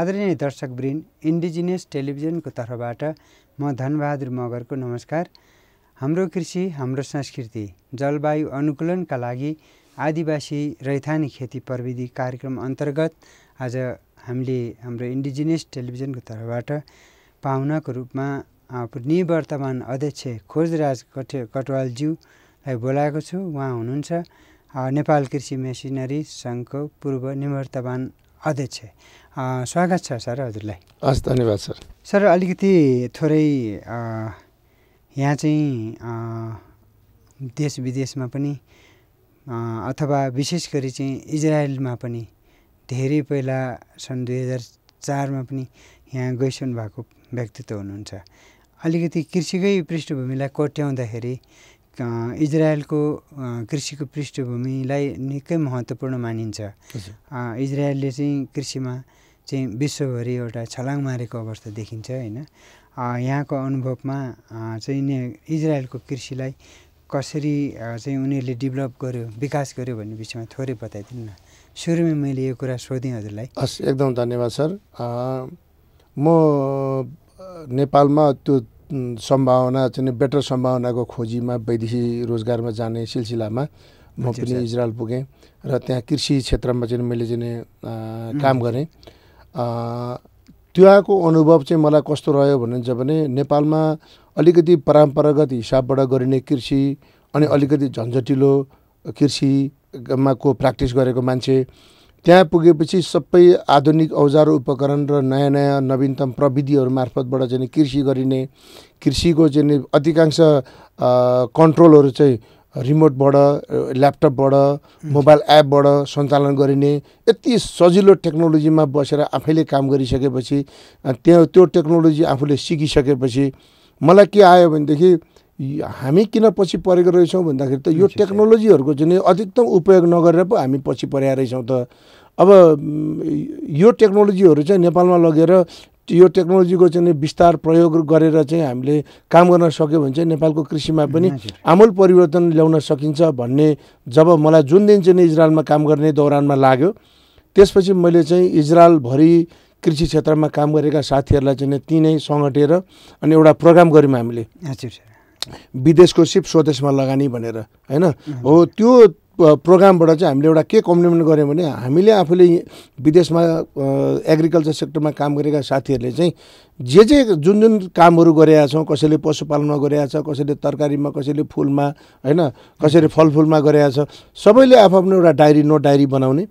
आदरणीय दर्शकवृन्द इन्डिजिनियस टेलिभिजनको तर्फबाट म धनबहादुर मगरको नमस्कार हाम्रो कृषि हाम्रो संस्कृति जलवायु अनुकूलनका लागि आदिवासी रैथानी खेती प्रविधि कार्यक्रम अन्तर्गत आज हामीले हाम्रो इन्डिजिनियस टेलिभिजनको तर्फबाट पाहुनाको रूपमा निवर्तमान अध्यक्ष खोजराज कट कटवालज्यूलाई बोलाएको छु उहाँ हुनुहुन्छ नेपाल कृषि मेसिनरी सङ्घको पूर्व निवर्तमान अध्यक्ष स्वागत छ सर हजुरलाई हस् धन्यवाद सर सर अलिकति थोरै यहाँ चाहिँ देश विदेशमा पनि अथवा विशेष गरी चाहिँ इजरायलमा पनि धेरै पहिला सन् दुई हजार चारमा पनि यहाँ गइसन भएको व्यक्तित्व हुनुहुन्छ अलिकति कृषिकै पृष्ठभूमिलाई कोट्याउँदाखेरि इजरायलको कृषिको पृष्ठभूमिलाई निकै महत्त्वपूर्ण मानिन्छ इजरायलले चाहिँ कृषिमा चाहिँ विश्वभरि एउटा छलाङ मारेको अवस्था देखिन्छ होइन यहाँको अनुभवमा चाहिँ इजरायलको कृषिलाई कसरी चाहिँ उनीहरूले डेभलप गर्यो विकास गर्यो भन्ने विषयमा थोरै बताइदिनु न सुरुमै मैले यो कुरा सोधेँ हजुरलाई हस् एकदम धन्यवाद सर म नेपालमा त्यो सम्भावना चाहिँ बेटर सम्भावनाको खोजीमा वैदेशी रोजगारमा जाने सिलसिलामा म पनि इजरायल पुगेँ र त्यहाँ कृषि क्षेत्रमा चाहिँ मैले चाहिँ काम गरेँ त्यहाँको अनुभव चाहिँ मलाई कस्तो रह्यो भने भने नेपालमा अलिकति परम्परागत हिसाबबाट गरिने कृषि अनि अलिकति झन्झटिलो कृषिमा को प्र्याक्टिस गरेको मान्छे त्यहाँ पुगेपछि सबै आधुनिक औजार उपकरण र नयाँ नयाँ नवीनतम प्रविधिहरू मार्फतबाट चाहिँ कृषि गरिने कृषिको चाहिँ अधिकांश कन्ट्रोलहरू चाहिँ रिमोटबाट ल्यापटपबाट मोबाइल एपबाट सञ्चालन गरिने यति सजिलो टेक्नोलोजीमा बसेर आफैले काम गरिसकेपछि त्यो त्यो टेक्नोलोजी आफूले सिकिसकेपछि मलाई के आयो भनेदेखि हामी किन पछि परेको रहेछौँ भन्दाखेरि त यो टेक्नोलोजीहरूको चाहिँ अधिकतम उपयोग नगरेर पो हामी पछि परेका रहेछौँ त अब यो टेक्नोलोजीहरू चाहिँ नेपालमा लगेर यो टेक्नोलोजीको चाहिँ विस्तार प्रयोग गरेर चाहिँ हामीले काम गर्न सक्यो भने चाहिँ नेपालको कृषिमा पनि आमूल परिवर्तन ल्याउन सकिन्छ भन्ने जब मलाई जुन दिन चाहिँ इजरायलमा काम गर्ने दौरानमा लाग्यो त्यसपछि मैले चाहिँ इजरायलभरि कृषि क्षेत्रमा काम गरेका साथीहरूलाई चाहिँ तिनै सङ्गटेर अनि एउटा प्रोग्राम गऱ्यौँ हामीले विदेशको सिप स्वदेशमा लगानी भनेर होइन हो त्यो प्रोग्रामबाट चाहिँ हामीले एउटा के कम्प्लिमेन्ट गऱ्यौँ भने हामीले आफूले विदेशमा एग्रिकल्चर सेक्टरमा काम गरेका साथीहरूले चाहिँ जे जे जुन जुन कामहरू गरेका छौँ कसैले पशुपालनमा गरेका छ कसैले तरकारीमा कसैले फुलमा होइन कसैले फलफुलमा गरेका छ सबैले आफ्नो एउटा डायरी नोट डायरी बनाउने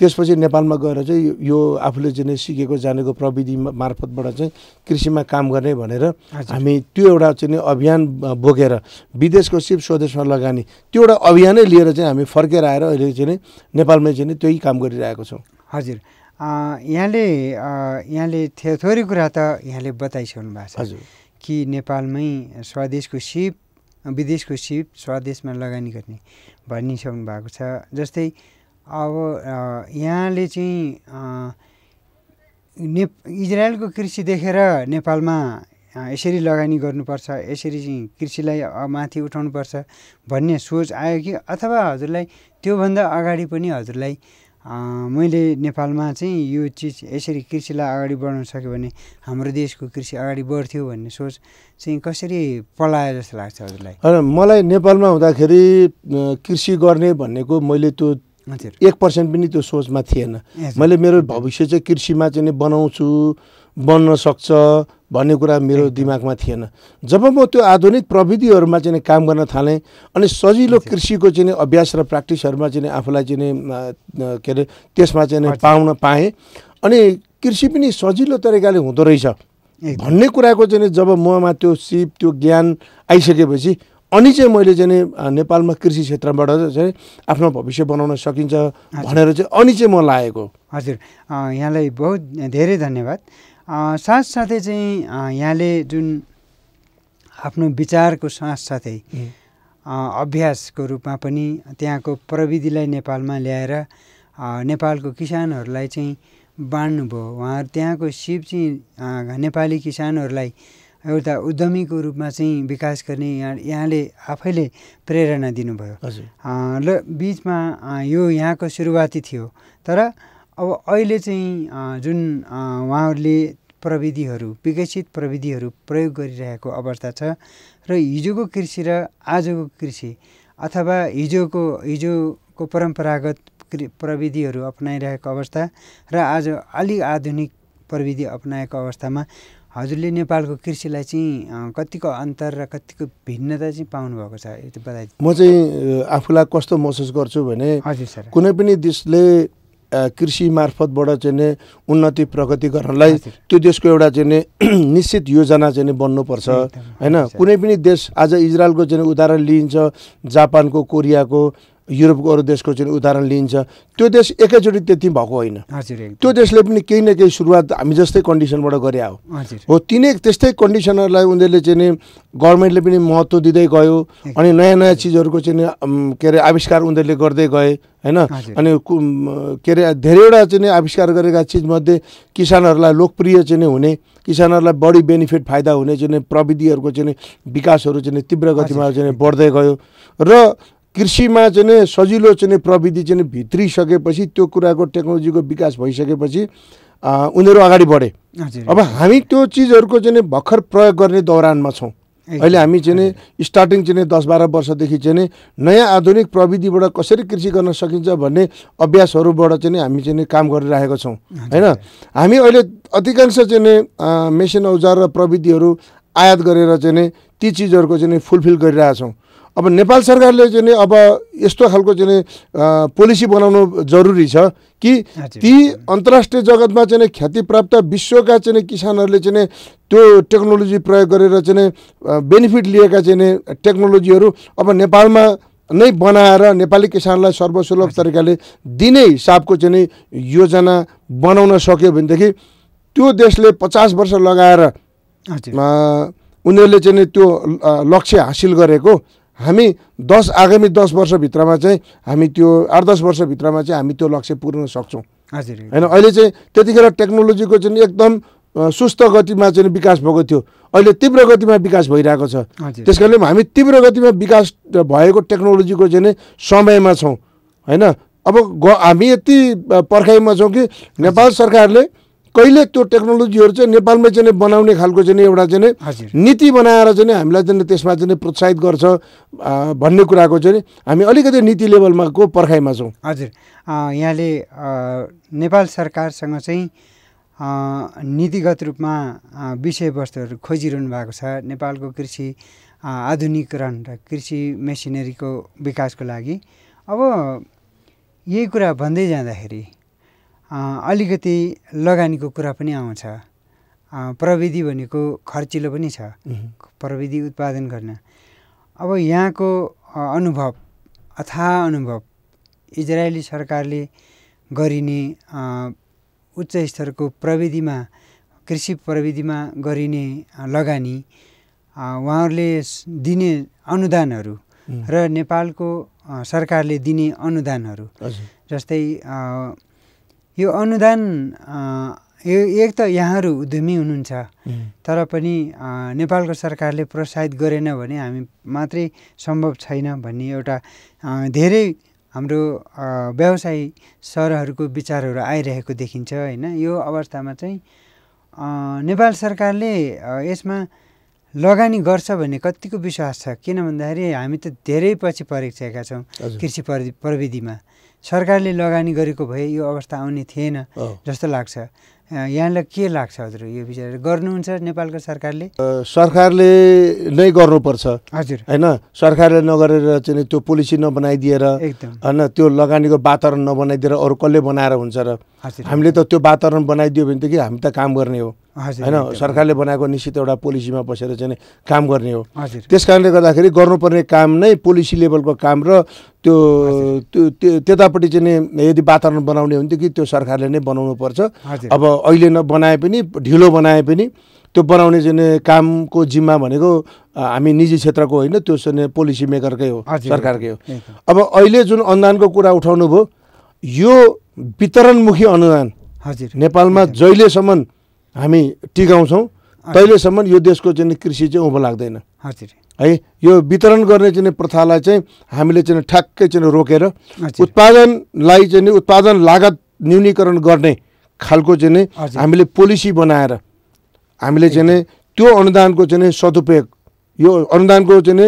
त्यसपछि नेपालमा गएर चाहिँ यो आफूले चाहिँ सिकेको जानेको प्रविधि मार्फतबाट चाहिँ कृषिमा काम गर्ने भनेर हामी त्यो एउटा चाहिँ अभियान बोकेर विदेशको सिप स्वदेशमा लगानी त्यो एउटा अभियानै लिएर चाहिँ हामी फर्केर आएर अहिले चाहिँ नेपालमै चाहिँ त्यही काम गरिरहेको छौँ हजुर यहाँले यहाँले थोरै कुरा त यहाँले बताइसक्नु भएको छ हजुर कि नेपालमै स्वदेशको सिप विदेशको सिप स्वदेशमा लगानी गर्ने भनिसक्नु भएको छ जस्तै अब यहाँले चाहिँ ने इजरायलको कृषि देखेर नेपालमा यसरी लगानी गर्नुपर्छ यसरी चाहिँ कृषिलाई माथि उठाउनुपर्छ भन्ने सोच आयो कि अथवा हजुरलाई त्योभन्दा अगाडि पनि हजुरलाई मैले नेपालमा चाहिँ यो चिज यसरी कृषिलाई अगाडि बढाउन सक्यो भने हाम्रो देशको कृषि अगाडि बढ्थ्यो भन्ने सोच चाहिँ कसरी पलायो जस्तो लाग्छ हजुरलाई मलाई नेपालमा हुँदाखेरि कृषि गर्ने भनेको मैले त्यो एक पर्सेन्ट पनि त्यो सोचमा थिएन मैले मेरो भविष्य चाहिँ कृषिमा चाहिँ बनाउँछु बन्न सक्छ भन्ने कुरा मेरो दिमागमा थिएन जब म त्यो आधुनिक प्रविधिहरूमा चाहिँ काम गर्न थालेँ अनि सजिलो कृषिको चाहिँ अभ्यास र प्र्याक्टिसहरूमा चाहिँ आफूलाई चाहिँ के अरे त्यसमा चाहिँ पाउन पाएँ अनि कृषि पनि सजिलो तरिकाले हुँदो रहेछ भन्ने कुराको चाहिँ जब ममा त्यो सिप त्यो ज्ञान आइसकेपछि अनि चाहिँ मैले चाहिँ नेपालमा कृषि क्षेत्रबाट चाहिँ आफ्नो भविष्य बनाउन सकिन्छ भनेर चाहिँ अनि चाहिँ म लागेको हजुर यहाँलाई बहुत धेरै धन्यवाद साथसाथै चाहिँ यहाँले जुन आफ्नो विचारको साथसाथै अभ्यासको रूपमा पनि त्यहाँको प्रविधिलाई नेपालमा ल्याएर नेपालको किसानहरूलाई चाहिँ बाँड्नुभयो उहाँहरू त्यहाँको सिप चाहिँ नेपाली किसानहरूलाई एउटा उद्यमीको रूपमा चाहिँ विकास गर्ने यहाँ यहाँले आफैले प्रेरणा दिनुभयो र बिचमा यो यहाँको सुरुवाती थियो तर अब अहिले चाहिँ जुन उहाँहरूले प्रविधिहरू विकसित प्रविधिहरू प्रयोग गरिरहेको अवस्था छ र हिजोको कृषि र आजको कृषि अथवा हिजोको हिजोको परम्परागत प्रविधिहरू अपनाइरहेको अवस्था र आज अलिक आधुनिक प्रविधि अपनाएको अवस्थामा हजुरले नेपालको कृषिलाई चाहिँ कतिको अन्तर र कतिको भिन्नता चाहिँ पाउनुभएको छ यो बताइ म चाहिँ आफूलाई कस्तो महसुस गर्छु भने हजुर सर कुनै पनि देशले कृषि मार्फतबाट चाहिँ उन्नति प्रगति गर्नलाई त्यो देशको एउटा चाहिँ निश्चित योजना चाहिँ बन्नुपर्छ होइन कुनै पनि देश आज इजरायलको चाहिँ उदाहरण लिइन्छ जापानको कोरियाको युरोपको अरू देशको चाहिँ उदाहरण लिइन्छ त्यो देश एकैचोटि त्यति भएको होइन त्यो देशले पनि केही न केही सुरुवात हामी जस्तै कन्डिसनबाट गरे हो हो तिनै त्यस्तै कन्डिसनहरूलाई उनीहरूले चाहिँ नि गभर्मेन्टले पनि महत्त्व दिँदै गयो अनि नयाँ नयाँ चिजहरूको चाहिँ के अरे आविष्कार उनीहरूले गर्दै गए होइन अनि के अरे धेरैवटा चाहिँ आविष्कार गरेका चिजमध्ये किसानहरूलाई लोकप्रिय चाहिँ हुने किसानहरूलाई बढी बेनिफिट फाइदा हुने चाहिँ प्रविधिहरूको चाहिँ विकासहरू चाहिँ तीव्र गतिमा चाहिँ बढ्दै गयो र कृषिमा चाहिँ सजिलो चाहिँ प्रविधि चाहिँ भित्रिसकेपछि त्यो कुराको टेक्नोलोजीको विकास भइसकेपछि उनीहरू अगाडि बढे अब हामी त्यो चिजहरूको चाहिँ भर्खर प्रयोग गर्ने दौरानमा छौँ अहिले हामी चाहिँ स्टार्टिङ चाहिँ दस बाह्र वर्षदेखि चाहिँ नयाँ आधुनिक प्रविधिबाट कसरी कृषि गर्न सकिन्छ भन्ने अभ्यासहरूबाट चाहिँ हामी चाहिँ काम गरिरहेको छौँ होइन हामी अहिले अधिकांश चाहिँ मेसिन औजार र प्रविधिहरू आयात गरेर चाहिँ ती चिजहरूको चाहिँ फुलफिल गरिरहेछौँ अब नेपाल सरकारले चाहिँ अब यस्तो खालको चाहिँ पोलिसी बनाउनु जरुरी छ कि ती अन्तर्राष्ट्रिय जगतमा चाहिँ ख्यातिप्राप्त विश्वका चाहिँ किसानहरूले चाहिँ त्यो टेक्नोलोजी प्रयोग गरेर चाहिँ बेनिफिट लिएका चाहिँ टेक्नोलोजीहरू अब नेपालमा नै बनाएर नेपाली किसानलाई सर्वसुलभ तरिकाले दिने हिसाबको चाहिँ योजना बनाउन सक्यो भनेदेखि त्यो देशले पचास वर्ष लगाएर उनीहरूले चाहिँ त्यो लक्ष्य हासिल गरेको हामी दस आगामी दस वर्षभित्रमा चाहिँ हामी त्यो आठ दस वर्षभित्रमा चाहिँ हामी त्यो लक्ष्य पुर्न सक्छौँ हजुर होइन अहिले चाहिँ त्यतिखेर टेक्नोलोजीको चाहिँ एकदम सुस्त गतिमा चाहिँ विकास भएको थियो अहिले तीव्र गतिमा विकास भइरहेको छ त्यस कारणले हामी तीव्र गतिमा विकास भएको टेक्नोलोजीको चाहिँ समयमा छौँ होइन अब हामी यति पर्खाइमा छौँ कि नेपाल सरकारले कहिले त्यो टेक्नोलोजीहरू चाहिँ नेपालमै चाहिँ बनाउने खालको चाहिँ एउटा चाहिँ नीति बनाएर चाहिँ हामीलाई चाहिँ त्यसमा चाहिँ प्रोत्साहित गर्छ भन्ने कुराको चाहिँ हामी अलिकति नीति लेभलमा को पर्खाइमा छौँ हजुर यहाँले नेपाल सरकारसँग चाहिँ नीतिगत रूपमा विषयवस्तुहरू खोजिरहनु भएको छ नेपालको कृषि आधुनिकरण र कृषि मेसिनरीको विकासको लागि अब यही कुरा भन्दै जाँदाखेरि अलिकति लगानीको कुरा पनि आउँछ प्रविधि भनेको खर्चिलो पनि छ प्रविधि उत्पादन गर्न अब यहाँको अनुभव अथा अनुभव इजरायली सरकारले गरिने उच्च स्तरको प्रविधिमा कृषि प्रविधिमा गरिने लगानी उहाँहरूले दिने अनुदानहरू र नेपालको सरकारले दिने अनुदानहरू जस्तै यो अनुदान यो एक त यहाँहरू उद्यमी हुनुहुन्छ तर पनि नेपालको सरकारले प्रोत्साहित गरेन भने हामी मात्रै सम्भव छैन भन्ने एउटा धेरै हाम्रो व्यवसायी सरहरूको विचारहरू आइरहेको देखिन्छ होइन यो अवस्थामा चाहिँ नेपाल सरकारले यसमा लगानी गर्छ भन्ने कतिको विश्वास छ किन भन्दाखेरि हामी त धेरै पछि परेको छौँ कृषि प्रवि प्रविधिमा सरकारले लगानी गरेको भए यो अवस्था आउने थिएन जस्तो लाग्छ यहाँलाई के लाग्छ हजुर यो विचार गर्नुहुन्छ नेपालको सरकारले सरकारले नै गर्नुपर्छ हजुर होइन सरकारले नगरेर चाहिँ त्यो पोलिसी नबनाइदिएर होइन त्यो लगानीको वातावरण नबनाइदिएर अरू कसले बनाएर हुन्छ र हामीले त त्यो वातावरण बनाइदियो भनेदेखि हामी त काम गर्ने हो होइन सरकारले बनाएको निश्चित एउटा पोलिसीमा बसेर चाहिँ काम गर्ने हो त्यस कारणले गर्दाखेरि गर्नुपर्ने काम नै पोलिसी लेभलको काम र त्यो त्यो त्यतापट्टि चाहिँ यदि वातावरण बनाउने हुन्थ्यो कि त्यो सरकारले नै बनाउनु पर्छ अब अहिले नबनाए पनि ढिलो बनाए पनि त्यो बनाउने चाहिँ कामको जिम्मा भनेको हामी निजी क्षेत्रको होइन त्यो चाहिँ पोलिसी मेकरकै हो सरकारकै हो अब अहिले जुन अनुदानको कुरा उठाउनु उठाउनुभयो यो वितरणमुखी अनुदान हजुर नेपालमा जहिलेसम्म हामी टिकाउँछौँ तैलेसम्म यो देशको चाहिँ कृषि चाहिँ उँभो लाग्दैन हजुर है यो वितरण गर्ने चाहिँ प्रथालाई चाहिँ हामीले चाहिँ ठ्याक्कै चाहिँ रोकेर उत्पादनलाई चाहिँ उत्पादन लागत न्यूनीकरण गर्ने खालको चाहिँ हामीले पोलिसी बनाएर हामीले चाहिँ त्यो अनुदानको चाहिँ सदुपयोग यो अनुदानको चाहिँ नि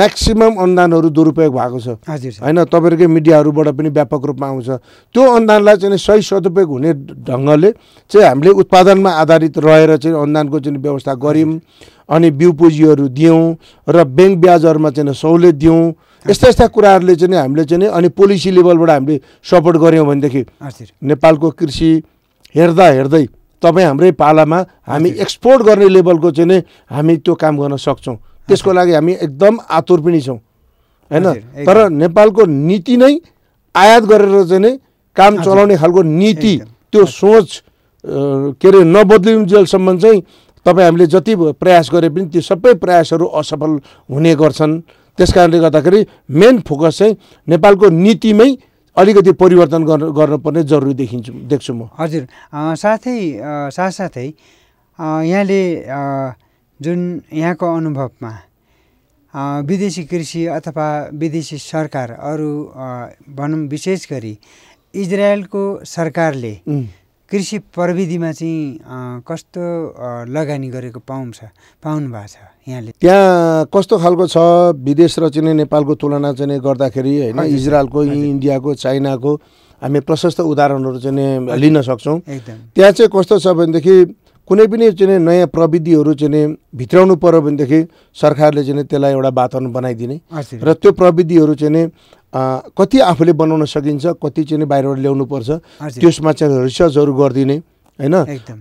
म्याक्सिमम् अनुदानहरू दुरुपयोग भएको छ हजुर होइन तपाईँहरूकै मिडियाहरूबाट पनि व्यापक रूपमा आउँछ त्यो अनुदानलाई चाहिँ सही सदुपयोग हुने ढङ्गले चाहिँ हामीले उत्पादनमा आधारित रहेर चाहिँ अनुदानको चाहिँ व्यवस्था गऱ्यौँ अनि बिउ पुँजीहरू दियौँ र ब्याङ्क ब्याजहरूमा चाहिँ सहुलियत दियौँ यस्ता यस्ता कुराहरूले चाहिँ हामीले चाहिँ अनि पोलिसी लेभलबाट हामीले सपोर्ट गऱ्यौँ भनेदेखि नेपालको कृषि हेर्दा हेर्दै तपाईँ हाम्रै पालामा हामी एक्सपोर्ट गर्ने लेभलको चाहिँ नै हामी त्यो काम गर्न सक्छौँ त्यसको लागि हामी एकदम आतुर पनि छौँ होइन तर नेपालको नीति नै आयात गरेर चाहिँ नै काम चलाउने खालको नीति त्यो सोच के अरे नबद्लिन्जेलसम्म चाहिँ तपाईँ हामीले जति प्रयास गरे पनि त्यो सबै प्रयासहरू असफल हुने गर्छन् त्यस कारणले गर्दाखेरि मेन फोकस चाहिँ नेपालको नीतिमै अलिकति परिवर्तन गर्न गर्नुपर्ने जरुरी देखिन्छु देख्छु म हजुर साथै साथसाथै यहाँले जुन यहाँको अनुभवमा विदेशी कृषि अथवा विदेशी सरकार अरू भनौँ विशेष गरी इजरायलको सरकारले कृषि प्रविधिमा चाहिँ कस्तो लगानी गरेको पाउँछ पाउनु भएको छ यहाँले त्यहाँ कस्तो खालको छ विदेश र चाहिँ नेपालको तुलना चाहिँ गर्दाखेरि होइन इजरायलको इन्डियाको चाइनाको हामी प्रशस्त उदाहरणहरू चाहिँ लिन सक्छौँ एकदम त्यहाँ चाहिँ कस्तो छ भनेदेखि कुनै पनि चाहिँ नयाँ प्रविधिहरू चाहिँ भित्राउनु पऱ्यो भनेदेखि सरकारले चाहिँ त्यसलाई एउटा वातावरण बनाइदिने र त्यो प्रविधिहरू चाहिँ कति आफूले बनाउन सकिन्छ कति चाहिँ बाहिरबाट ल्याउनु पर्छ त्यसमा चाहिँ रिसर्चहरू गरिदिने होइन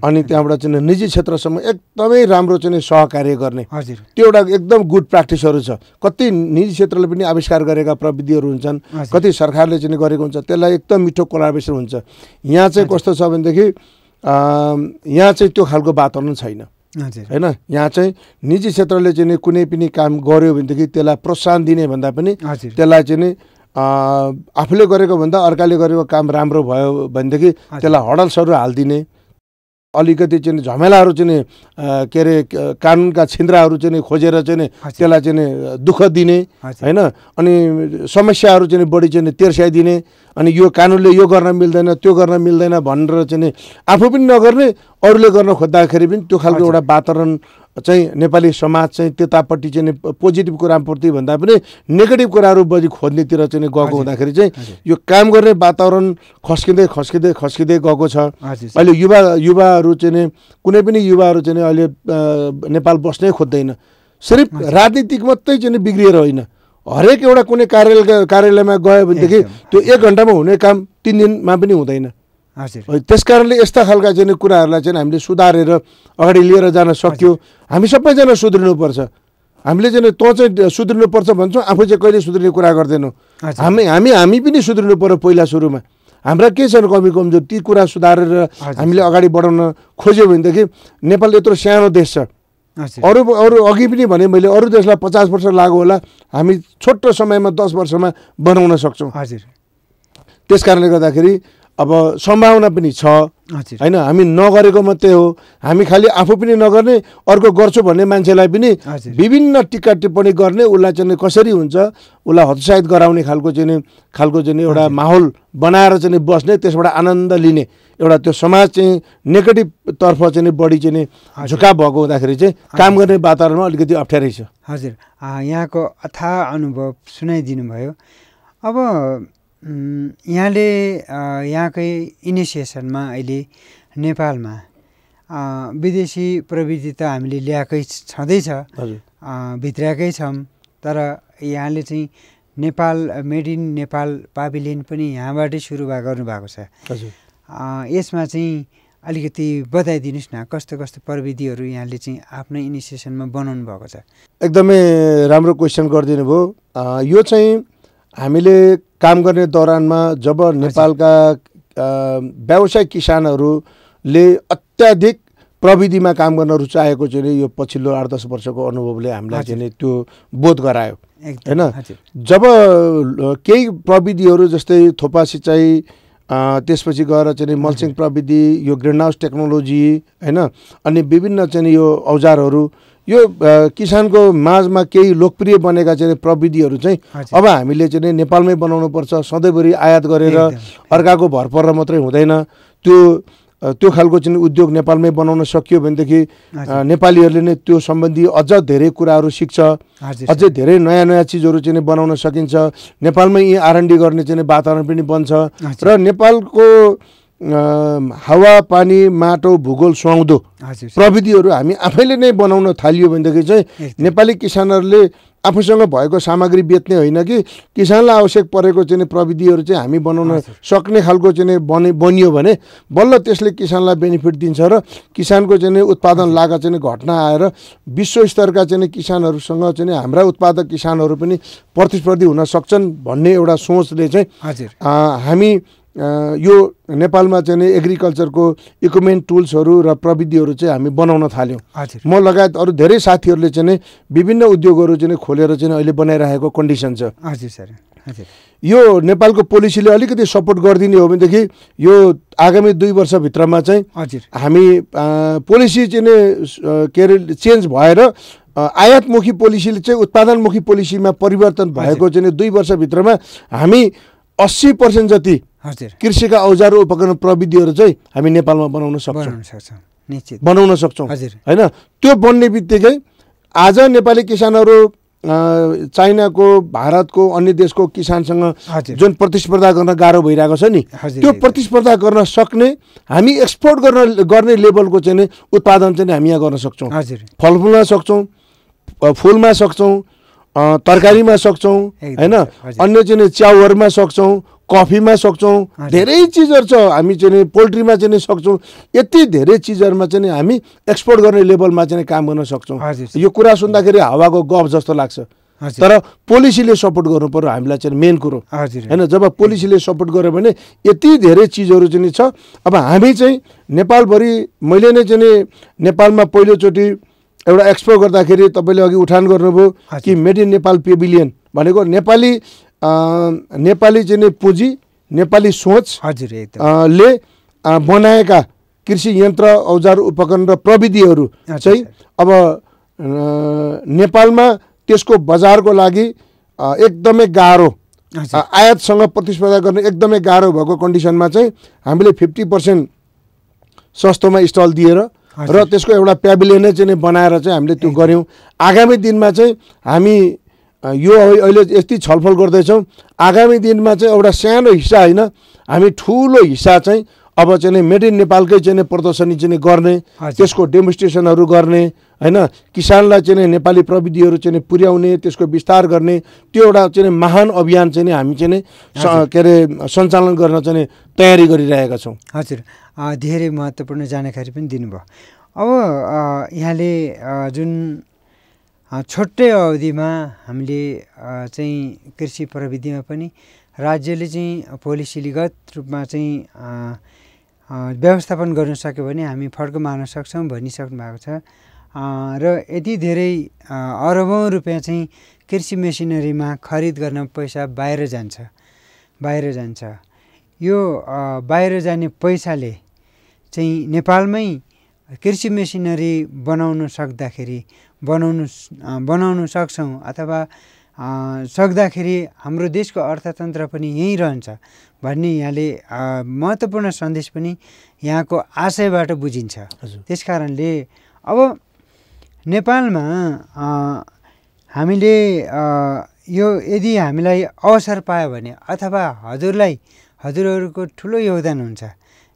अनि त्यहाँबाट चाहिँ निजी क्षेत्रसम्म एकदमै राम्रो चाहिँ सहकार्य गर्ने त्यो एउटा एकदम गुड प्र्याक्टिसहरू छ कति निजी क्षेत्रले पनि आविष्कार गरेका प्रविधिहरू हुन्छन् कति सरकारले चाहिँ गरेको हुन्छ त्यसलाई एकदम मिठो कोलाबरेसन हुन्छ यहाँ चाहिँ कस्तो छ भनेदेखि यहाँ चाहिँ त्यो खालको वातावरण छैन होइन यहाँ चाहिँ निजी क्षेत्रले चाहिँ कुनै पनि काम गर्यो भनेदेखि त्यसलाई प्रोत्साहन दिने भन्दा पनि त्यसलाई चाहिँ नि आफूले गरेको भन्दा अर्काले गरेको काम राम्रो भयो भनेदेखि त्यसलाई हडल्सहरू हालिदिने अलिकति चाहिँ झमेलाहरू चाहिँ के अरे कानुनका छिन्द्राहरू चाहिँ खोजेर चाहिँ त्यसलाई चाहिँ दुःख दिने होइन अनि समस्याहरू चाहिँ बढी चाहिँ तेर्स्याइदिने अनि यो कानुनले यो गर्न मिल्दैन त्यो गर्न मिल्दैन भनेर चाहिँ आफू पनि नगर्ने अरूले गर्न खोज्दाखेरि पनि त्यो खालको एउटा वातावरण चाहिँ नेपाली समाज चाहिँ त्यतापट्टि चाहिँ पोजिटिभ कुराप्रति भन्दा पनि नेगेटिभ कुराहरू बजी खोज्नेतिर चाहिँ गएको हुँदाखेरि चाहिँ यो काम गर्ने वातावरण खस्किँदै खस्किँदै खस्किँदै गएको छ अहिले युवा युवाहरू चाहिँ कुनै पनि युवाहरू चाहिँ अहिले नेपाल बस्नै खोज्दैन सिर्फ राजनीतिक मात्रै चाहिँ बिग्रिएर होइन हरेक एउटा कुनै कार्यालय कार्यालयमा गयो भनेदेखि त्यो एक घन्टामा हुने काम तिन दिनमा पनि हुँदैन हजुर त्यस कारणले यस्ता खालका चाहिँ कुराहरूलाई चाहिँ हामीले सुधारेर अगाडि लिएर जान सक्यो हामी सबैजना सुध्रिनुपर्छ हामीले चाहिँ तँ चाहिँ सुध्रिनुपर्छ भन्छौँ आफू चाहिँ कहिले सुध्रिने कुरा गर्दैनौँ हामी हामी हामी पनि सुध्रिनु पर्यो पहिला सुरुमा हाम्रा के छन् कमी कमजोर ती कुरा सुधारेर हामीले अगाडि बढाउन खोज्यो भनेदेखि नेपाल यत्रो सानो देश छ अरू अरू अघि पनि भने मैले अरू देशलाई पचास वर्ष लागु होला हामी छोटो समयमा दस वर्षमा बनाउन सक्छौँ हजुर त्यस कारणले गर्दाखेरि अब सम्भावना पनि छ होइन हामी नगरेको मात्रै हो हामी खालि आफू पनि नगर्ने अर्को गर्छु भन्ने मान्छेलाई पनि विभिन्न टिका टिप्पणी गर्ने उसलाई चाहिँ कसरी हुन्छ उसलाई हतोत्साहित गराउने खालको चाहिँ खालको चाहिँ एउटा माहौल बनाएर चाहिँ बस्ने त्यसबाट आनन्द लिने एउटा त्यो समाज चाहिँ नेगेटिभतर्फ चाहिँ बढी चाहिँ झुकाव भएको हुँदाखेरि चाहिँ काम गर्ने वातावरणमा अलिकति अप्ठ्यारै छ हजुर यहाँको अथा अनुभव सुनाइदिनु भयो अब यहाँले यहाँकै इनिसिएसनमा अहिले नेपालमा विदेशी प्रविधि त हामीले ल्याएकै छँदैछ भित्राएकै छौँ तर यहाँले चाहिँ Nepal made in Nepal pavilion पनि यहाँबाटै सुरु गर्नुभएको छ यसमा चाहिँ अलिकति बताइदिनुहोस् न कस्तो कस्तो प्रविधिहरू यहाँले चाहिँ आफ्नै इनिसिएसनमा बनाउनु भएको छ एकदमै राम्रो क्वेसन गरिदिनु भयो यो चाहिँ हामीले काम गर्ने दौरानमा जब नेपालका व्यवसाय किसानहरूले अत्याधिक प्रविधिमा काम गर्न रुचाएको चाहिँ यो पछिल्लो आठ दस वर्षको अनुभवले हामीलाई चाहिँ त्यो बोध गरायो होइन जब केही प्रविधिहरू जस्तै थोपा सिँचाइ त्यसपछि गएर चाहिँ मल्सिङ प्रविधि यो ग्रिन हाउस टेक्नोलोजी होइन अनि विभिन्न चाहिँ यो औजारहरू यो किसानको माझमा केही लोकप्रिय बनेका चाहिँ प्रविधिहरू चाहिँ अब हामीले चाहिँ नेपालमै बनाउनु पर्छ सधैँभरि आयात गरेर अर्काको भर मात्रै हुँदैन त्यो त्यो खालको चाहिँ उद्योग नेपालमै बनाउन सकियो भनेदेखि नेपालीहरूले नै त्यो सम्बन्धी अझ धेरै कुराहरू सिक्छ अझै धेरै नयाँ नयाँ चिजहरू चाहिँ बनाउन सकिन्छ नेपालमै यी आरएनडी गर्ने चाहिँ वातावरण पनि बन्छ र नेपालको हावा पानी माटो भूगोल सुहाउँदो प्रविधिहरू हामी आफैले नै बनाउन थालियो भनेदेखि चाहिँ नेपाली किसानहरूले आफूसँग भएको सामग्री बेच्ने होइन कि किसानलाई आवश्यक परेको चाहिँ प्रविधिहरू चाहिँ हामी बनाउन सक्ने खालको चाहिँ बने बनियो भने बल्ल त्यसले किसानलाई बेनिफिट दिन्छ र किसानको चाहिँ उत्पादन लागत चाहिँ घटना आएर विश्व स्तरका चाहिँ किसानहरूसँग चाहिँ हाम्रा उत्पादक किसानहरू पनि प्रतिस्पर्धी हुन सक्छन् भन्ने एउटा सोचले चाहिँ हामी यो नेपालमा चाहिँ एग्रिकल्चरको इक्विपमेन्ट टुल्सहरू र प्रविधिहरू चाहिँ हामी बनाउन थाल्यौँ म लगायत अरू धेरै साथीहरूले चाहिँ विभिन्न उद्योगहरू चाहिँ खोलेर चाहिँ अहिले बनाइरहेको कन्डिसन छ हजुर सर यो नेपालको पोलिसीले अलिकति सपोर्ट गरिदिने हो भनेदेखि यो आगामी दुई वर्षभित्रमा चाहिँ हजुर हामी पोलिसी चाहिँ के अरे चेन्ज भएर आयातमुखी पोलिसीले चाहिँ उत्पादनमुखी पोलिसीमा परिवर्तन भएको चाहिँ दुई वर्षभित्रमा हामी अस्सी पर्सेन्ट जति हजुर कृषिका औजार उपकरण प्रविधिहरू चाहिँ हामी नेपालमा बनाउन सक्छौँ निश्चित बनाउन सक्छौँ हजुर होइन त्यो बन्ने बित्तिकै आज नेपाली किसानहरू चाइनाको भारतको अन्य देशको किसानसँग जुन प्रतिस्पर्धा गर्न गाह्रो भइरहेको छ नि त्यो प्रतिस्पर्धा गर्न सक्ने हामी एक्सपोर्ट गर्न गर्ने लेभलको चाहिँ उत्पादन चाहिँ हामी यहाँ गर्न सक्छौँ हजुर फलफुलमा सक्छौँ फुलमा सक्छौँ तरकारीमा सक्छौँ होइन अन्य चाहिँ च्याउहरूमा सक्छौँ कफीमा सक्छौँ धेरै चिजहरू छ हामी चाहिँ पोल्ट्रीमा चाहिँ सक्छौँ यति धेरै चिजहरूमा चाहिँ हामी एक्सपोर्ट गर्ने लेभलमा चाहिँ काम गर्न सक्छौँ यो कुरा सुन्दाखेरि हावाको गफ जस्तो लाग्छ तर पोलिसीले सपोर्ट गर्नु पऱ्यो हामीलाई चाहिँ मेन कुरो होइन जब पोलिसीले सपोर्ट गर्यो भने यति धेरै चिजहरू चाहिँ छ अब हामी चाहिँ नेपालभरि मैले नै चाहिँ नेपालमा पहिलोचोटि एउटा एक्सपो गर्दाखेरि तपाईँले अघि उठान गर्नुभयो कि मेड इन नेपाल पेभिलियन भनेको नेपाली नेपाली चाहिँ पुँजी नेपाली सोच हजुर ले बनाएका कृषि यन्त्र औजार उपकरण र प्रविधिहरू चाहिँ अब नेपालमा त्यसको बजारको लागि एकदमै गाह्रो आयातसँग प्रतिस्पर्धा गर्न एकदमै गाह्रो भएको कन्डिसनमा चाहिँ हामीले फिफ्टी पर्सेन्ट सस्तोमा स्टल दिएर र त्यसको एउटा प्याबिलियनै चाहिँ बनाएर चाहिँ हामीले त्यो गऱ्यौँ आगामी दिनमा चाहिँ हामी यो अहिले यति छलफल गर्दैछौँ आगामी दिनमा चाहिँ एउटा सानो हिस्सा होइन हामी ठुलो हिस्सा चाहिँ अब चाहिँ मेड इन नेपालकै चाहिँ प्रदर्शनी चाहिँ गर्ने त्यसको डेमोन्स्ट्रेसनहरू गर्ने होइन किसानलाई चाहिँ नेपाली प्रविधिहरू चाहिँ पुर्याउने त्यसको विस्तार गर्ने त्यो एउटा चाहिँ महान अभियान चाहिँ हामी चाहिँ के अरे सञ्चालन गर्न चाहिँ तयारी गरिरहेका छौँ हजुर धेरै महत्त्वपूर्ण जानकारी पनि दिनुभयो अब यहाँले जुन छुट्टै अवधिमा हामीले चाहिँ कृषि प्रविधिमा पनि राज्यले चाहिँ पोलिसीगत रूपमा चाहिँ व्यवस्थापन गर्न सक्यो भने हामी फड्को मार्न सक्छौँ भनिसक्नु भएको छ र यति धेरै अरबौँ रुपियाँ चाहिँ कृषि मेसिनरीमा खरिद गर्न पैसा बाहिर जान्छ बाहिर जान्छ यो बाहिर जाने पैसाले चाहिँ नेपालमै कृषि मेसिनरी बनाउन सक्दाखेरि बनाउनु बनाउनु सक्छौँ अथवा सक्दाखेरि हाम्रो देशको अर्थतन्त्र पनि यहीँ रहन्छ भन्ने यहाँले महत्त्वपूर्ण सन्देश पनि यहाँको आशयबाट बुझिन्छ त्यस कारणले अब नेपालमा हामीले यो यदि हामीलाई अवसर पायो भने अथवा हजुरलाई हजुरहरूको ठुलो योगदान हुन्छ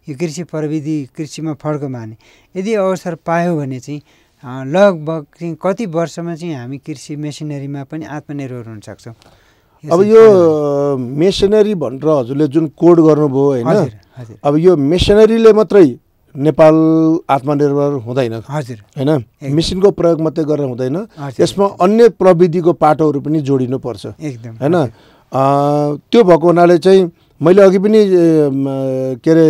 यो कृषि प्रविधि कृषिमा फड्को माने यदि अवसर पायो भने चाहिँ लगभग चाहिँ कति वर्षमा चाहिँ हामी कृषि मेसिनरीमा पनि आत्मनिर्भर हुन सक्छौँ अब यो मेसिनरी भनेर हजुरले जुन कोड गर्नुभयो होइन अब यो मेसिनरीले मात्रै नेपाल आत्मनिर्भर हुँदैन हजुर होइन मेसिनको प्रयोग मात्रै गरेर हुँदैन यसमा अन्य प्रविधिको पाटोहरू पनि पर्छ एकदम होइन त्यो भएको हुनाले चाहिँ मैले अघि पनि के अरे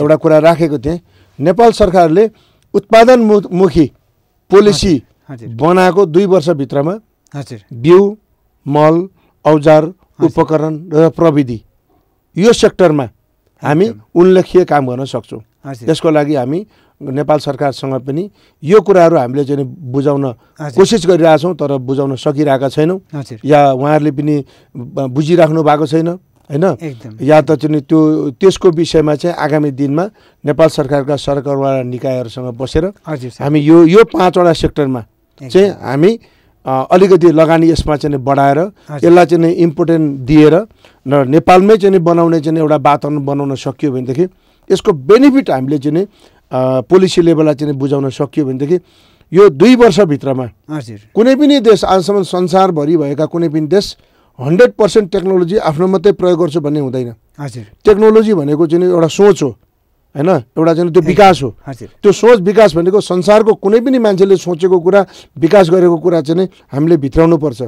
एउटा कुरा राखेको थिएँ नेपाल सरकारले उत्पादनमुखी पोलिसी बनाएको दुई वर्षभित्रमा बिउ मल औजार उपकरण र प्रविधि यो सेक्टरमा हामी उल्लेखीय काम गर्न सक्छौँ यसको लागि हामी नेपाल सरकारसँग पनि यो कुराहरू हामीले चाहिँ बुझाउन कोसिस गरिरहेछौँ तर बुझाउन सकिरहेका छैनौँ या उहाँहरूले पनि बुझिराख्नु भएको छैन होइन या त चाहिँ त्यो त्यसको विषयमा चाहिँ आगामी दिनमा नेपाल सरकारका सरकारवाला निकायहरूसँग बसेर हामी यो यो पाँचवटा सेक्टरमा चाहिँ हामी अलिकति लगानी यसमा चाहिँ बढाएर यसलाई चाहिँ इम्पोर्टेन्ट दिएर र नेपालमै चाहिँ बनाउने चाहिँ एउटा वातावरण बनाउन सकियो भनेदेखि यसको बेनिफिट हामीले चाहिँ पोलिसी लेभललाई चाहिँ बुझाउन सकियो भनेदेखि यो दुई वर्षभित्रमा कुनै पनि देश आजसम्म संसारभरि भएका कुनै पनि देश हन्ड्रेड पर्सेन्ट टेक्नोलोजी आफ्नो मात्रै प्रयोग गर्छु भन्ने हुँदैन हजुर टेक्नोलोजी भनेको चाहिँ एउटा सोच हो होइन एउटा चाहिँ त्यो विकास हो त्यो सोच विकास भनेको संसारको कुनै पनि मान्छेले सोचेको कुरा विकास गरेको कुरा चाहिँ हामीले भित्राउनुपर्छ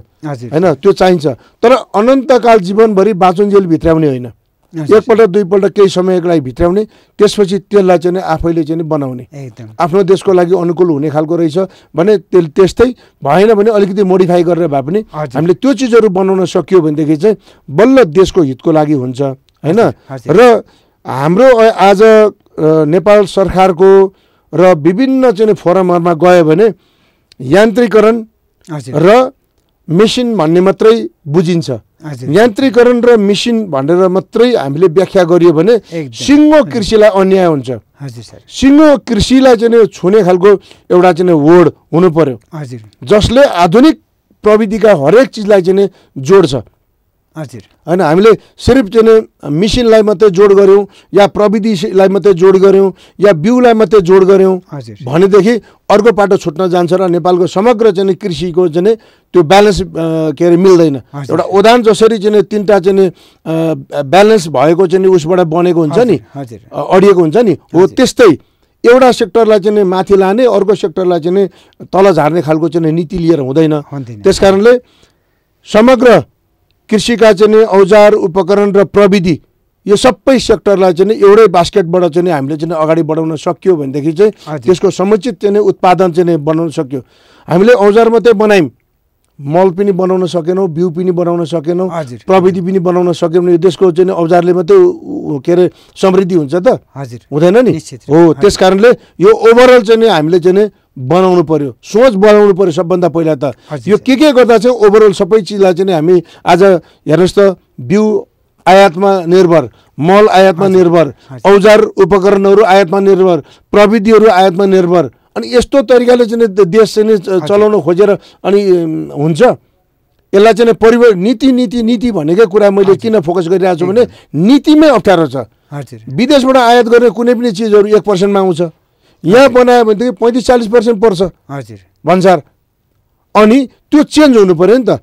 होइन त्यो चाहिन्छ तर अनन्तकाल जीवनभरि बाँचुन्जेल भित्राउने होइन एकपल्ट दुईपल्ट केही समयको लागि भित्राउने त्यसपछि त्यसलाई चाहिँ आफैले चाहिँ बनाउने आफ्नो देशको लागि अनुकूल हुने खालको रहेछ भने त्यस त्यस्तै भएन भने अलिकति मोडिफाई गरेर भए पनि हामीले त्यो चिजहरू बनाउन सकियो भनेदेखि चाहिँ बल्ल देशको हितको लागि हुन्छ होइन र हाम्रो आज नेपाल सरकारको र विभिन्न चाहिँ फोरमहरूमा गयो भने यान्त्रिकरण र मेसिन भन्ने मात्रै बुझिन्छ यान्त्रिकरण र मिसिन भनेर मात्रै हामीले व्याख्या गरियो भने सिङ्गो कृषिलाई अन्याय हुन्छ हजुर सर सिङ्गो कृषिलाई चाहिँ छुने खालको एउटा चाहिँ वर्ड हुनु पर्यो हजुर जसले आधुनिक प्रविधिका हरेक चिजलाई चाहिँ जोड्छ हजुर होइन हामीले सिर्फ चाहिँ मिसिनलाई मात्रै जोड गऱ्यौँ या प्रविधिलाई मात्रै जोड गऱ्यौँ या बिउलाई मात्रै जोड गऱ्यौँ भनेदेखि अर्को पाटो छुट्न जान्छ र नेपालको समग्र चाहिँ कृषिको चाहिँ त्यो ब्यालेन्स के अरे मिल्दैन एउटा ओदान जसरी चाहिँ तिनवटा चाहिँ ब्यालेन्स भएको चाहिँ उसबाट बनेको हुन्छ नि अडिएको हुन्छ नि हो त्यस्तै एउटा सेक्टरलाई चाहिँ माथि लाने अर्को सेक्टरलाई चाहिँ तल झार्ने खालको चाहिँ नीति लिएर हुँदैन त्यस कारणले समग्र कृषिका चाहिँ औजार उपकरण र प्रविधि यो सबै सेक्टरलाई चाहिँ एउटै बास्केटबाट चाहिँ हामीले चाहिँ अगाडि बढाउन सकियो भनेदेखि चाहिँ त्यसको समुचित चाहिँ उत्पादन चाहिँ बनाउन सक्यो हामीले औजार मात्रै बनायौँ मल पनि बनाउन सकेनौँ बिउ पनि बनाउन सकेनौँ प्रविधि पनि बनाउन सकेनौँ यो देशको चाहिँ औजारले मात्रै के अरे समृद्धि हुन्छ त हजुर हुँदैन नि हो त्यस कारणले यो ओभरअल चाहिँ हामीले चाहिँ बनाउनु पर्यो सोच बनाउनु पर्यो सबभन्दा पहिला त यो के के गर्दा चाहिँ ओभरअल सबै चिजलाई चाहिँ हामी आज हेर्नुहोस् त बिउ आयातमा निर्भर मल आयातमा निर्भर औजार उपकरणहरू आयातमा निर्भर प्रविधिहरू आयातमा निर्भर अनि यस्तो तरिकाले चाहिँ देश चाहिँ चलाउन खोजेर अनि हुन्छ यसलाई चाहिँ परिवर्तन नीति नीति नीति भनेकै कुरा मैले किन फोकस गरिरहेको छु भने नीतिमै अप्ठ्यारो छ विदेशबाट आयात गर्ने कुनै पनि चिजहरू एक पर्सेन्टमा आउँछ यहाँ बनायो भनेदेखि पैँतिस चालिस पर्सेन्ट पर्छ हजुर भन्सार अनि त्यो चेन्ज हुनु पऱ्यो नि त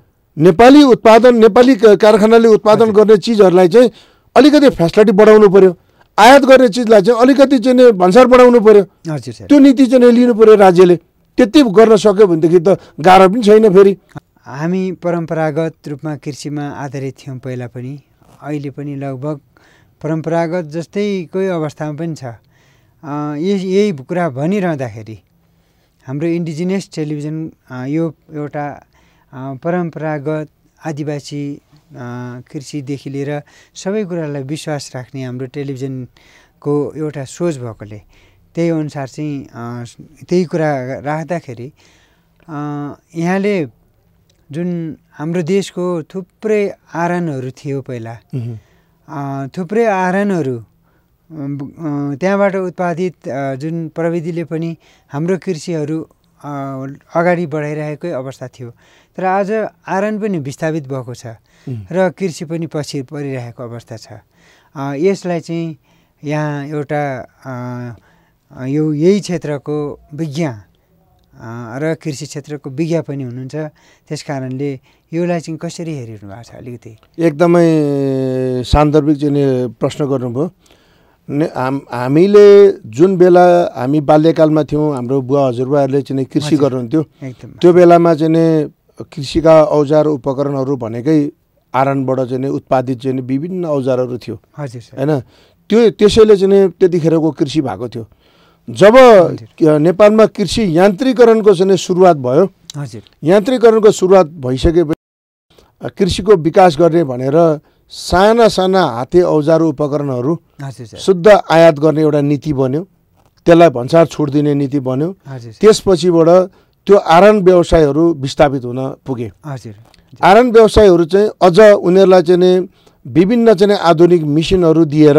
नेपाली उत्पादन नेपाली कारखानाले उत्पादन गर्ने चिजहरूलाई चाहिँ अलिकति फेसिलिटी बढाउनु पऱ्यो आयात गर्ने चिजलाई चाहिँ अलिकति चाहिँ भन्सार बढाउनु पऱ्यो हजुर त्यो नीति चाहिँ लिनु पऱ्यो राज्यले त्यति गर्न सक्यो भनेदेखि त गाह्रो पनि छैन फेरि हामी परम्परागत रूपमा कृषिमा आधारित थियौँ पहिला पनि अहिले पनि लगभग परम्परागत जस्तैकै अवस्थामा पनि छ यही यही कुरा भनिरहँदाखेरि हाम्रो इन्डिजिनियस टेलिभिजन यो एउटा परम्परागत आदिवासी कृषिदेखि लिएर सबै कुरालाई विश्वास राख्ने हाम्रो टेलिभिजनको एउटा सोच भएकोले त्यही अनुसार चाहिँ त्यही कुरा राख्दाखेरि यहाँले जुन हाम्रो देशको थुप्रै आरनहरू थियो पहिला थुप्रै आरनहरू त्यहाँबाट उत्पादित जुन प्रविधिले पनि हाम्रो कृषिहरू अगाडि बढाइरहेकै अवस्था थियो तर आज आरन पनि विस्थापित भएको छ र कृषि पनि पछि परिरहेको अवस्था छ यसलाई चाहिँ यहाँ एउटा यो यही क्षेत्रको विज्ञा र कृषि क्षेत्रको विज्ञा पनि हुनुहुन्छ त्यस कारणले योलाई चाहिँ कसरी हेरिरहनु भएको छ अलिकति एकदमै सान्दर्भिक जुन प्रश्न गर्नुभयो हाम हामीले जुन बेला हामी बाल्यकालमा थियौँ हाम्रो बुवा हजुरबाहरूले चाहिँ कृषि गर्नुहुन्थ्यो त्यो बेलामा चाहिँ कृषिका औजार उपकरणहरू भनेकै आरनबाट चाहिँ उत्पादित चाहिँ विभिन्न औजारहरू थियो होइन त्यो त्यसैले चाहिँ त्यतिखेरको कृषि भएको थियो जब नेपालमा कृषि यान्त्रिकरणको चाहिँ सुरुवात भयो यान्त्रिकरणको सुरुवात भइसकेपछि कृषिको विकास गर्ने भनेर साना साना हाते औजार उपकरणहरू शुद्ध आयात गर्ने एउटा नीति बन्यो त्यसलाई भन्सार छुट दिने नीति बन्यो त्यसपछिबाट त्यो आरन व्यवसायहरू विस्थापित हुन पुगे आरन व्यवसायहरू चाहिँ अझ उनीहरूलाई चाहिँ विभिन्न चाहिँ आधुनिक मिसिनहरू दिएर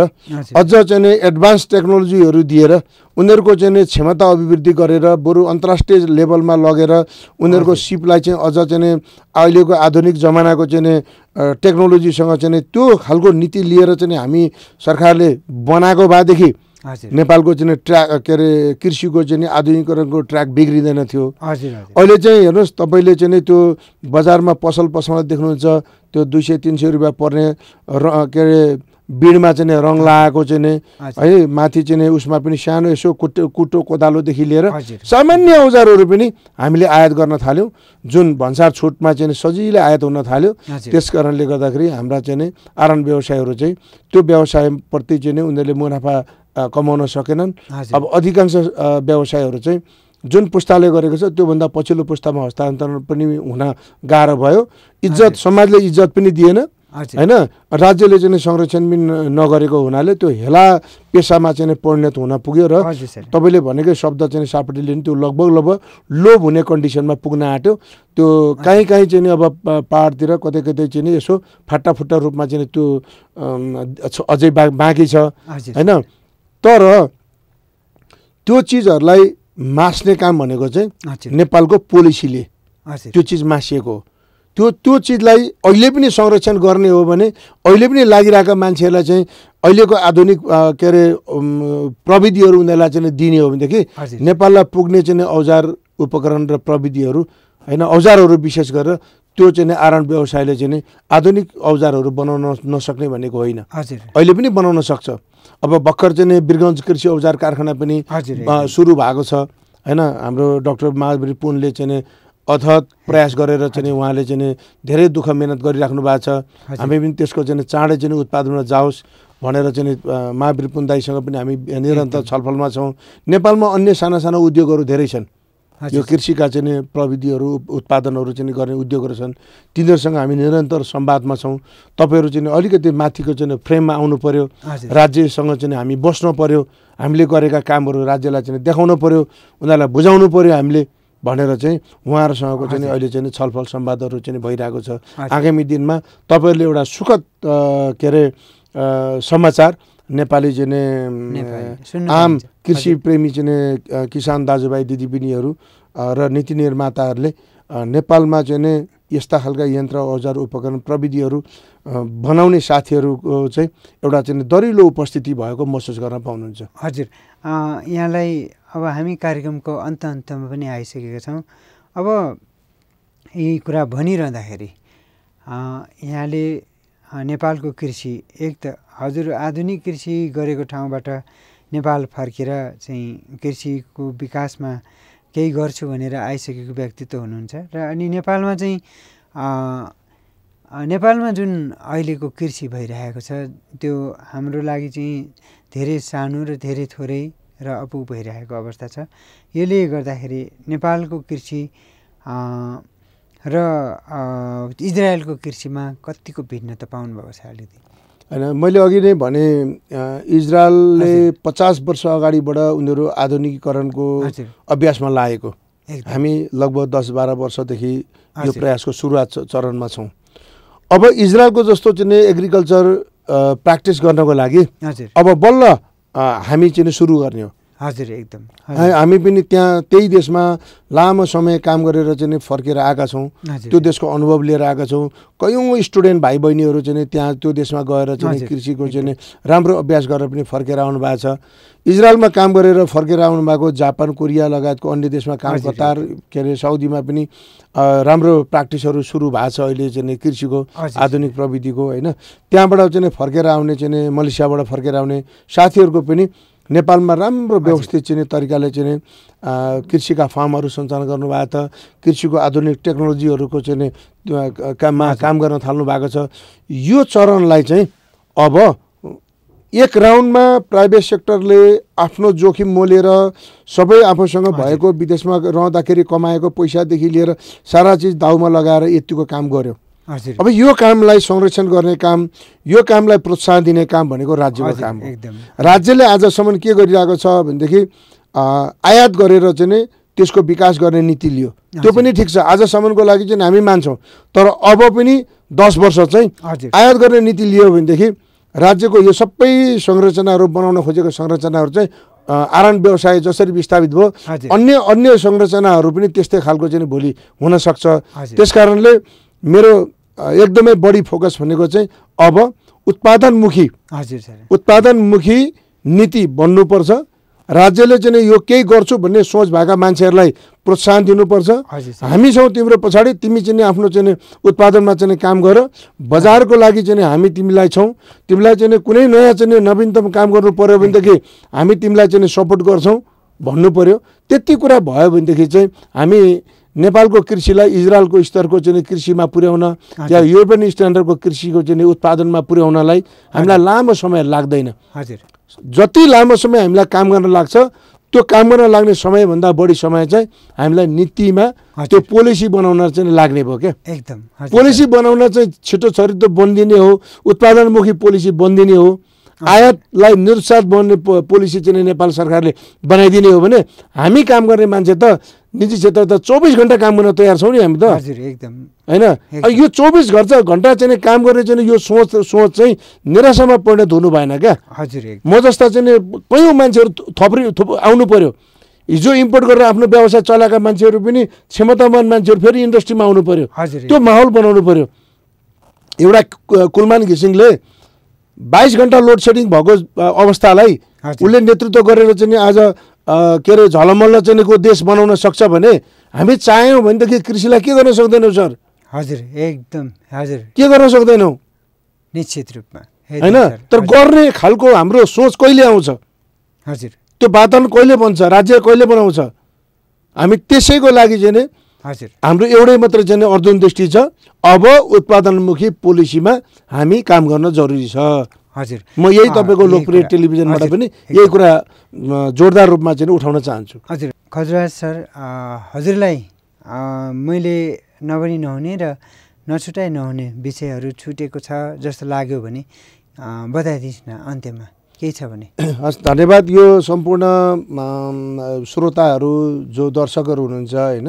अझ चाहिँ एडभान्स टेक्नोलोजीहरू दिएर उनीहरूको चाहिँ क्षमता अभिवृद्धि गरेर बरु अन्तर्राष्ट्रिय लेभलमा लगेर उनीहरूको सिपलाई चाहिँ अझ चाहिँ अहिलेको आधुनिक जमानाको चाहिँ टेक्नोलोजीसँग चाहिँ त्यो खालको नीति लिएर चाहिँ हामी सरकारले बनाएको भएदेखि नेपालको चाहिँ ट्र्याक के अरे कृषिको चाहिँ आधुनिकरणको ट्र्याक बिग्रिँदैन थियो अहिले चाहिँ हेर्नुहोस् तपाईँले चाहिँ त्यो बजारमा पसल पसलमा देख्नुहुन्छ त्यो दुई सय तिन सय रुपियाँ पर्ने र के अरे बिडमा चाहिँ रङ लगाएको चाहिँ है माथि चाहिँ उसमा पनि सानो यसो कुटो कुटो कोदालोदेखि लिएर सामान्य औजारहरू पनि हामीले आयात गर्न थाल्यौँ जुन भन्सार छुटमा चाहिँ सजिलै आयात हुन थाल्यो त्यस कारणले गर्दाखेरि हाम्रा चाहिँ आरन व्यवसायहरू चाहिँ त्यो व्यवसायप्रति चाहिँ उनीहरूले मुनाफा कमाउन सकेनन् अब अधिकांश व्यवसायहरू चाहिँ जुन पुस्ताले गरेको छ त्योभन्दा पछिल्लो पुस्तामा हस्तान्तरण पनि हुन गाह्रो भयो इज्जत समाजले इज्जत पनि दिएन होइन राज्यले चाहिँ संरक्षण पनि नगरेको हुनाले त्यो हेला पेसामा चाहिँ परिणत हुन पुग्यो र तपाईँले भनेकै शब्द चाहिँ सापट्टिले त्यो लगभग लगभग लोभ हुने कन्डिसनमा पुग्न आँट्यो त्यो काहीँ काहीँ चाहिँ अब पाहाडतिर कतै कतै चाहिँ यसो फाटाफुट्टा रूपमा चाहिँ त्यो अझै बा बाँकी छ होइन तर त्यो चिजहरूलाई मास्ने काम भनेको चाहिँ नेपालको पोलिसीले त्यो चिज मासिएको हो त्यो त्यो चिजलाई अहिले पनि संरक्षण गर्ने हो भने अहिले पनि लागिरहेका मान्छेहरूलाई चाहिँ अहिलेको आधुनिक के अरे प्रविधिहरू उनीहरूलाई चाहिँ दिने हो भनेदेखि नेपाललाई पुग्ने चाहिँ औजार उपकरण र प्रविधिहरू होइन औजारहरू विशेष गरेर त्यो चाहिँ आरण व्यवसायले चाहिँ नि आधुनिक औजारहरू बनाउन नसक्ने भनेको होइन अहिले पनि बनाउन सक्छ अब भर्खर चाहिँ नि बिरगन्ज कृषि औजार कारखाना पनि सुरु भएको छ होइन हाम्रो डक्टर महावीर पुनले चाहिँ अथत प्रयास गरेर चाहिँ उहाँले चाहिँ धेरै दुःख मेहनत गरिराख्नु भएको छ हामी पनि त्यसको चाहिँ चाँडै चाहिँ उत्पादनमा जाओस् भनेर चाहिँ महावीर पुन्दाईसँग पनि हामी निरन्तर छलफलमा छौँ नेपालमा अन्य साना साना उद्योगहरू धेरै छन् यो कृषिका चाहिँ प्रविधिहरू उत्पादनहरू चाहिँ गर्ने उद्योगहरू छन् तिनीहरूसँग हामी निरन्तर संवादमा छौँ तपाईँहरू चाहिँ अलिकति माथिको चाहिँ फ्रेममा आउनु पर्यो राज्यसँग चाहिँ हामी बस्नु पऱ्यो हामीले गरेका कामहरू राज्यलाई चाहिँ देखाउनु पऱ्यो उनीहरूलाई बुझाउनु पऱ्यो हामीले भनेर चाहिँ उहाँहरूसँगको चाहिँ अहिले चाहिँ छलफल सम्वादहरू चाहिँ भइरहेको छ आगामी दिनमा तपाईँहरूले एउटा सुखद के अरे समाचार नेपाली चाहिँ ने आम कृषि प्रेमी चाहिँ किसान दाजुभाइ दिदीबहिनीहरू र नीति निर्माताहरूले नेपालमा चाहिँ यस्ता खालका यन्त्र औजार उपकरण प्रविधिहरू बनाउने साथीहरूको चाहिँ एउटा चाहिँ दरिलो उपस्थिति भएको महसुस गर्न पाउनुहुन्छ हजुर यहाँलाई अब हामी कार्यक्रमको अन्त अन्तमा पनि आइसकेका छौँ अब यी कुरा भनिरहँदाखेरि यहाँले नेपालको कृषि एक त हजुर आधुनिक कृषि गरेको ठाउँबाट नेपाल फर्केर चाहिँ कृषिको विकासमा केही गर्छु भनेर आइसकेको व्यक्तित्व हुनुहुन्छ र अनि नेपालमा चाहिँ नेपालमा जुन अहिलेको कृषि भइरहेको छ त्यो हाम्रो लागि चाहिँ धेरै सानो र धेरै थोरै र अपुग भइरहेको अवस्था छ यसले गर्दाखेरि नेपालको कृषि र इजरायलको कृषिमा कतिको भिन्नता पाउनुभएको छ अलिकति होइन मैले अघि नै भने इजरायलले पचास वर्ष अगाडिबाट उनीहरू आधुनिकीकरणको अभ्यासमा लागेको हामी लगभग दस बाह्र वर्षदेखि यो प्रयासको सुरुवात चरणमा छौँ अब इजरायलको जस्तो चाहिँ एग्रिकल्चर प्र्याक्टिस गर्नको लागि अब बल्ल हामी चाहिँ सुरु गर्ने हो हजुर एकदम हामी पनि त्यहाँ त्यही देशमा लामो समय काम गरेर चाहिँ फर्केर आएका छौँ त्यो देशको अनुभव लिएर आएका छौँ कयौँ स्टुडेन्ट भाइ बहिनीहरू चाहिँ त्यहाँ त्यो देशमा गएर चाहिँ कृषिको चाहिँ राम्रो अभ्यास गरेर पनि फर्केर आउनु भएको छ इजरायलमा काम गरेर फर्केर आउनु भएको जापान कोरिया लगायतको अन्य देशमा काम कतार के अरे साउदीमा पनि राम्रो प्र्याक्टिसहरू सुरु भएको छ अहिले चाहिँ कृषिको आधुनिक प्रविधिको होइन त्यहाँबाट चाहिँ फर्केर आउने चाहिँ मलेसियाबाट फर्केर आउने साथीहरूको पनि नेपालमा राम्रो व्यवस्थित चिने तरिकाले चिने कृषिका फार्महरू सञ्चालन गर्नुभएको छ कृषिको आधुनिक टेक्नोलोजीहरूको चाहिँ काममा काम गर्न थाल्नु भएको छ यो चरणलाई चाहिँ अब एक राउन्डमा प्राइभेट सेक्टरले आफ्नो जोखिम मोलेर सबै आफूसँग भएको विदेशमा रहँदाखेरि कमाएको पैसादेखि लिएर सारा चिज दाउमा लगाएर यतिको काम गर्यो अब यो कामलाई संरक्षण गर्ने काम यो कामलाई प्रोत्साहन दिने काम भनेको राज्यको काम हो राज्यले आजसम्म के गरिरहेको छ भनेदेखि आयात गरेर चाहिँ नै त्यसको विकास गर्ने नीति लियो त्यो पनि ठिक छ आजसम्मको लागि चाहिँ हामी मान्छौँ तर अब पनि दस वर्ष चाहिँ आयात गर्ने नीति लियो भनेदेखि राज्यको यो सबै संरचनाहरू बनाउन खोजेको संरचनाहरू चाहिँ आराम व्यवसाय जसरी विस्थापित भयो अन्य अन्य संरचनाहरू पनि त्यस्तै खालको चाहिँ भोलि हुनसक्छ त्यस कारणले मेरो एकदमै बढी फोकस भनेको चाहिँ अब उत्पादनमुखी हजुर सर उत्पादनमुखी नीति बन्नुपर्छ राज्यले चाहिँ यो केही गर्छु भन्ने सोच भएका मान्छेहरूलाई प्रोत्साहन दिनुपर्छ हामी छौँ तिम्रो पछाडि तिमी चाहिँ आफ्नो चाहिँ उत्पादनमा चाहिँ काम गर बजारको लागि चाहिँ हामी तिमीलाई छौँ तिमीलाई चाहिँ कुनै नयाँ चाहिँ नवीनतम काम गर्नु पऱ्यो भनेदेखि हामी तिमीलाई चाहिँ सपोर्ट गर्छौँ भन्नु पऱ्यो त्यति कुरा भयो भनेदेखि चाहिँ हामी नेपालको कृषिलाई इजरायलको स्तरको चाहिँ कृषिमा पुर्याउन या युरोपियन स्ट्यान्डर्डको कृषिको चाहिँ उत्पादनमा पुर्याउनलाई हामीलाई लामो समय लाग्दैन हजुर जति लामो समय हामीलाई काम गर्न लाग्छ त्यो काम गर्न लाग्ने समयभन्दा बढी समय चाहिँ हामीलाई नीतिमा त्यो पोलिसी बनाउन चाहिँ लाग्ने भयो क्या एकदम पोलिसी बनाउन चाहिँ छिटो छरितो बनिदिने हो उत्पादनमुखी पोलिसी बनिदिने हो आयातलाई निरुत्साहित बन्ने पोलिसी चाहिँ नेपाल सरकारले बनाइदिने हो भने हामी काम गर्ने मान्छे त निजी क्षेत्र त चौबिस घन्टा काम गर्न तयार छौँ नि हामी त हजुर एकदम होइन यो चौबिस घन्टा घन्टा चाहिँ काम गर्ने चाहिँ यो सोच सोच चाहिँ निराशामा परिणत हुनु भएन क्या हजुर म जस्ता चाहिँ कयौँ मान्छेहरू थप्री आउनु पर्यो हिजो इम्पोर्ट गरेर आफ्नो व्यवसाय चलाएका मान्छेहरू पनि क्षमतावान मान्छेहरू फेरि इन्डस्ट्रीमा आउनु पर्यो त्यो माहौल बनाउनु पर्यो एउटा कुलमान घिसिङले बाइस घन्टा लोड सेडिङ भएको अवस्थालाई उसले नेतृत्व गरेर चाहिँ आज के अरे झलमल्ल चाहिँ देश बनाउन सक्छ भने हामी चाह्यौँ भनेदेखि कृषिलाई के गर्न सक्दैनौँ सर हजुर एकदम हजुर के गर्न सक्दैनौँ निश्चित रूपमा होइन तर गर्ने खालको हाम्रो सोच कहिले आउँछ हजुर त्यो वातावरण कहिले बन्छ राज्य कहिले बनाउँछ हामी त्यसैको लागि चाहिँ हजुर हाम्रो एउटै मात्र चाहिँ अर्जुन दृष्टि छ अब उत्पादनमुखी पोलिसीमा हामी काम गर्न जरुरी छ हजुर म यही तपाईँको लोकप्रिय टेलिभिजनबाट पनि यही कुरा जोरदार रूपमा चाहिँ उठाउन चाहन्छु हजुर खजुराज सर हजुरलाई मैले नभनी नहुने र नछुटाइ नहुने विषयहरू छुटेको छ जस्तो लाग्यो भने बताइदिनुहोस् न अन्त्यमा केही छ भने हस् धन्यवाद यो सम्पूर्ण श्रोताहरू जो दर्शकहरू हुनुहुन्छ होइन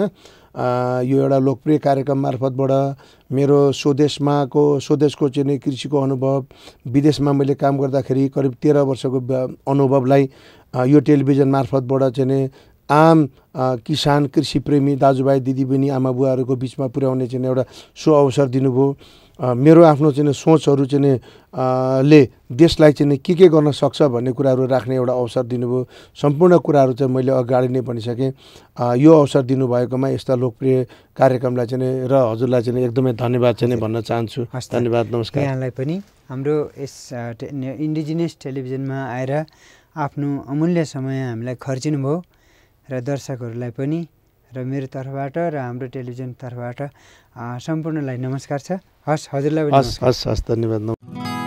यो एउटा लोकप्रिय कार्यक्रम मार्फतबाट मेरो स्वदेशमाको स्वदेशको चाहिँ कृषिको अनुभव विदेशमा मैले काम गर्दाखेरि करिब तेह्र वर्षको अनुभवलाई यो टेलिभिजन मार्फतबाट चाहिँ आम किसान कृषि प्रेमी दाजुभाइ दिदीबहिनी आमा बुवाहरूको बिचमा पुर्याउने चाहिँ एउटा सो अवसर दिनुभयो मेरो आफ्नो चाहिँ सोचहरू चाहिँ ले देशलाई चाहिँ के के गर्न सक्छ भन्ने कुराहरू राख्ने एउटा अवसर दिनुभयो सम्पूर्ण कुराहरू चाहिँ मैले अगाडि नै भनिसकेँ यो अवसर दिनुभएकोमा यस्ता लोकप्रिय कार्यक्रमलाई चाहिँ र हजुरलाई चाहिँ एकदमै धन्यवाद चाहिँ भन्न चाहन्छु हस् धन्यवाद नमस्कार यहाँलाई पनि हाम्रो यस इन्डिजिनियस टेलिभिजनमा आएर आफ्नो अमूल्य समय हामीलाई खर्चिनुभयो र दर्शकहरूलाई पनि र मेरो तर्फबाट र हाम्रो टेलिभिजन तर्फबाट सम्पूर्णलाई नमस्कार छ हस् हजुरलाई हस् हस् हस् धन्यवाद